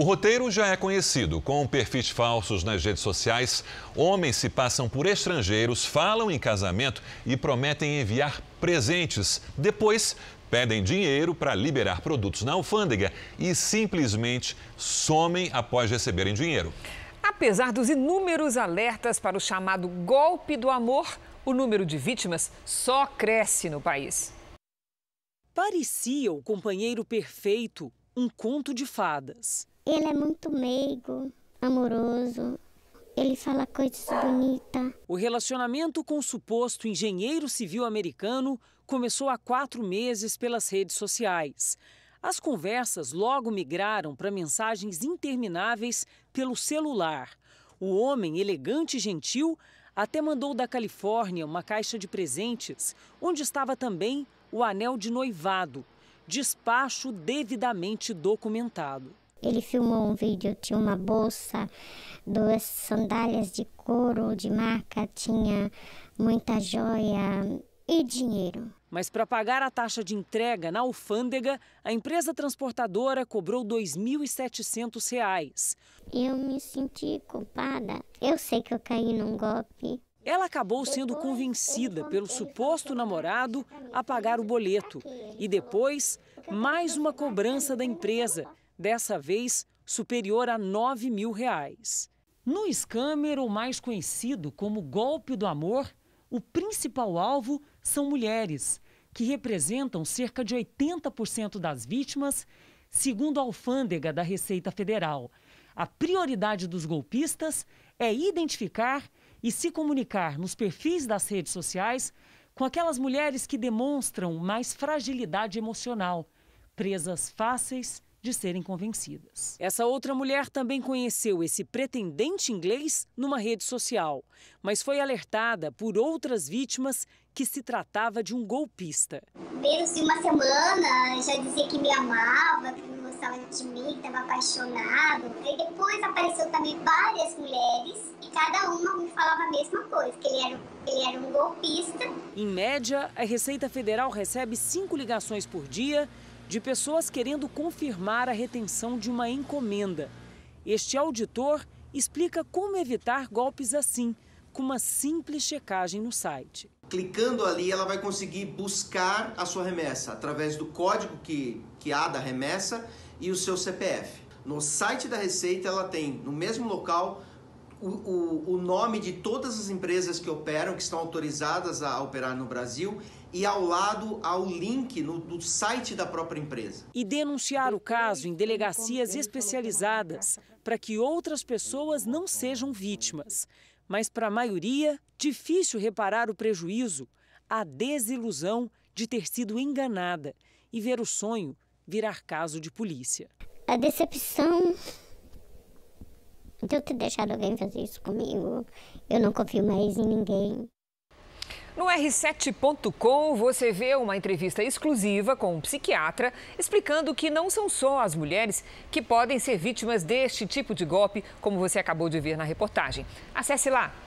O roteiro já é conhecido. Com perfis falsos nas redes sociais, homens se passam por estrangeiros, falam em casamento e prometem enviar presentes. Depois, pedem dinheiro para liberar produtos na alfândega e simplesmente somem após receberem dinheiro. Apesar dos inúmeros alertas para o chamado golpe do amor, o número de vítimas só cresce no país. Parecia o companheiro perfeito, um conto de fadas. Ele é muito meigo, amoroso, ele fala coisas bonitas. O relacionamento com o suposto engenheiro civil americano começou há quatro meses pelas redes sociais. As conversas logo migraram para mensagens intermináveis pelo celular. O homem elegante e gentil até mandou da Califórnia uma caixa de presentes, onde estava também o anel de noivado, despacho devidamente documentado. Ele filmou um vídeo, tinha uma bolsa, duas sandálias de couro de marca, tinha muita joia e dinheiro. Mas para pagar a taxa de entrega na alfândega, a empresa transportadora cobrou R$ 2.700. Eu me senti culpada. Eu sei que eu caí num golpe. Ela acabou sendo convencida pelo suposto namorado a pagar o boleto e depois mais uma cobrança da empresa dessa vez superior a 9 mil reais. No scammer, ou mais conhecido como golpe do amor, o principal alvo são mulheres, que representam cerca de 80% das vítimas, segundo a alfândega da Receita Federal. A prioridade dos golpistas é identificar e se comunicar nos perfis das redes sociais com aquelas mulheres que demonstram mais fragilidade emocional, presas fáceis de serem convencidas. Essa outra mulher também conheceu esse pretendente inglês numa rede social, mas foi alertada por outras vítimas que se tratava de um golpista. Menos de uma semana já dizia que me amava, que não gostava de mim, que estava apaixonado. E depois apareceu também várias mulheres e cada uma me falava a mesma coisa, que ele era, ele era um golpista. Em média, a Receita Federal recebe cinco ligações por dia de pessoas querendo confirmar a retenção de uma encomenda. Este auditor explica como evitar golpes assim, com uma simples checagem no site. Clicando ali, ela vai conseguir buscar a sua remessa através do código que, que há da remessa e o seu CPF. No site da Receita, ela tem no mesmo local o, o, nome de todas as empresas que operam, que estão autorizadas a operar no Brasil, e ao lado ao link no, do site da própria empresa. E denunciar o caso em delegacias especializadas para que outras pessoas não sejam vítimas. Mas para a maioria, difícil reparar o prejuízo, a desilusão de ter sido enganada e ver o sonho virar caso de polícia. A decepção de então, eu ter deixado alguém fazer isso comigo, eu não confio mais em ninguém. No R7.com você vê uma entrevista exclusiva com um psiquiatra explicando que não são só as mulheres que podem ser vítimas deste tipo de golpe, como você acabou de ver na reportagem. Acesse lá